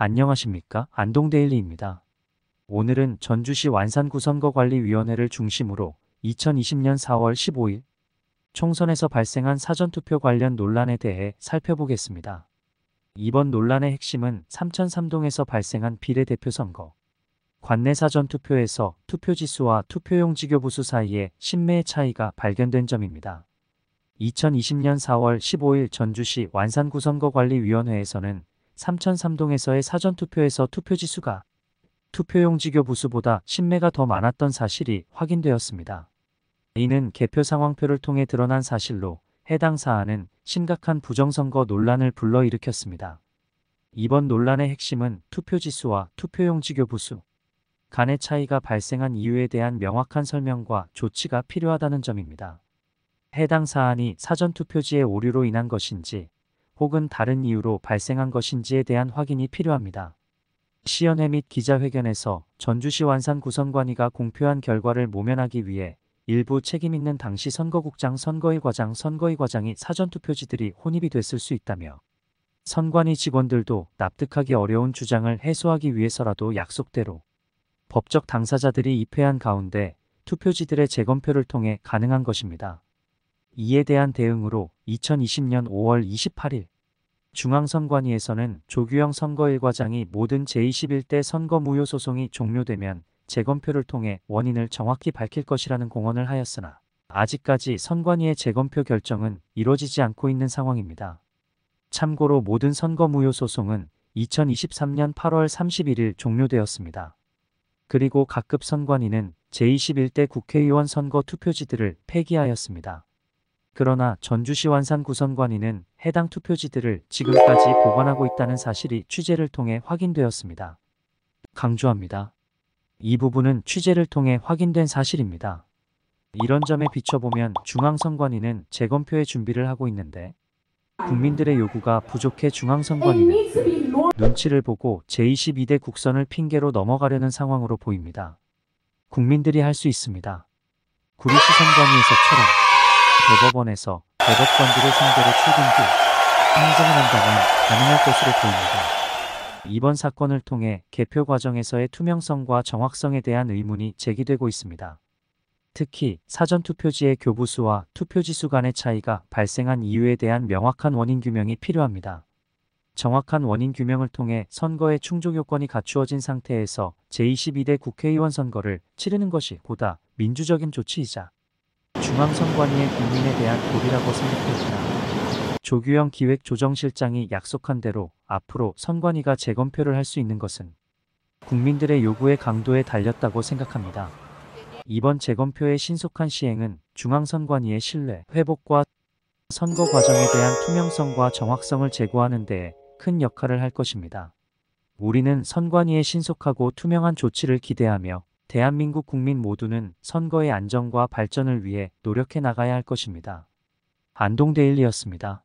안녕하십니까 안동데일리입니다. 오늘은 전주시 완산구 선거관리위원회를 중심으로 2020년 4월 15일 총선에서 발생한 사전투표 관련 논란에 대해 살펴보겠습니다. 이번 논란의 핵심은 삼천삼동에서 발생한 비례대표 선거 관내 사전투표에서 투표지수와 투표용 지교부수 사이에 신매의 차이가 발견된 점입니다. 2020년 4월 15일 전주시 완산구선거관리위원회에서는 3 0 0 3동에서의 사전투표에서 투표지수가 투표용 지교 부수보다 10매가 더 많았던 사실이 확인되었습니다. 이는 개표 상황표를 통해 드러난 사실로 해당 사안은 심각한 부정선거 논란을 불러일으켰습니다. 이번 논란의 핵심은 투표지수와 투표용 지교 부수 간의 차이가 발생한 이유에 대한 명확한 설명과 조치가 필요하다는 점입니다. 해당 사안이 사전투표지의 오류로 인한 것인지 혹은 다른 이유로 발생한 것인지에 대한 확인이 필요합니다. 시연회 및 기자회견에서 전주시 완산 구선관위가 공표한 결과를 모면하기 위해 일부 책임있는 당시 선거국장 선거위 과장 선거위 과장이 사전투표지들이 혼입이 됐을 수 있다며 선관위 직원들도 납득하기 어려운 주장을 해소하기 위해서라도 약속대로 법적 당사자들이 입회한 가운데 투표지들의 재검표를 통해 가능한 것입니다. 이에 대한 대응으로 2020년 5월 28일 중앙선관위에서는 조규영 선거일과장이 모든 제21대 선거 무효 소송이 종료되면 재검표를 통해 원인을 정확히 밝힐 것이라는 공언을 하였으나 아직까지 선관위의 재검표 결정은 이뤄지지 않고 있는 상황입니다. 참고로 모든 선거 무효 소송은 2023년 8월 31일 종료되었습니다. 그리고 각급 선관위는 제21대 국회의원 선거 투표지들을 폐기하였습니다. 그러나 전주시 완산 구선관위는 해당 투표지들을 지금까지 보관하고 있다는 사실이 취재를 통해 확인되었습니다. 강조합니다. 이 부분은 취재를 통해 확인된 사실입니다. 이런 점에 비춰보면 중앙선관위는 재검표의 준비를 하고 있는데 국민들의 요구가 부족해 중앙선관위는 눈치를 보고 제22대 국선을 핑계로 넘어가려는 상황으로 보입니다. 국민들이 할 수 있습니다. 구리시 선관위에서처럼 대법원에서 대법관들을 상대로 출근 후항정을 한다면 가능할 것으로 보입니다. 이번 사건을 통해 개표 과정에서의 투명성과 정확성에 대한 의문이 제기되고 있습니다. 특히 사전투표지의 교부수와 투표지수 간의 차이가 발생한 이유에 대한 명확한 원인 규명이 필요합니다. 정확한 원인 규명을 통해 선거의 충족 요건이 갖추어진 상태에서 제22대 국회의원 선거를 치르는 것이 보다 민주적인 조치이자 중앙선관위의 국민에 대한 고리라고 생각했다. 조규영 기획조정실장이 약속한 대로 앞으로 선관위가 재검표를 할 수 있는 것은 국민들의 요구의 강도에 달렸다고 생각합니다. 이번 재검표의 신속한 시행은 중앙선관위의 신뢰, 회복과 선거 과정에 대한 투명성과 정확성을 제고하는 데에 큰 역할을 할 것입니다. 우리는 선관위의 신속하고 투명한 조치를 기대하며 대한민국 국민 모두는 선거의 안정과 발전을 위해 노력해 나가야 할 것입니다. 안동데일리였습니다.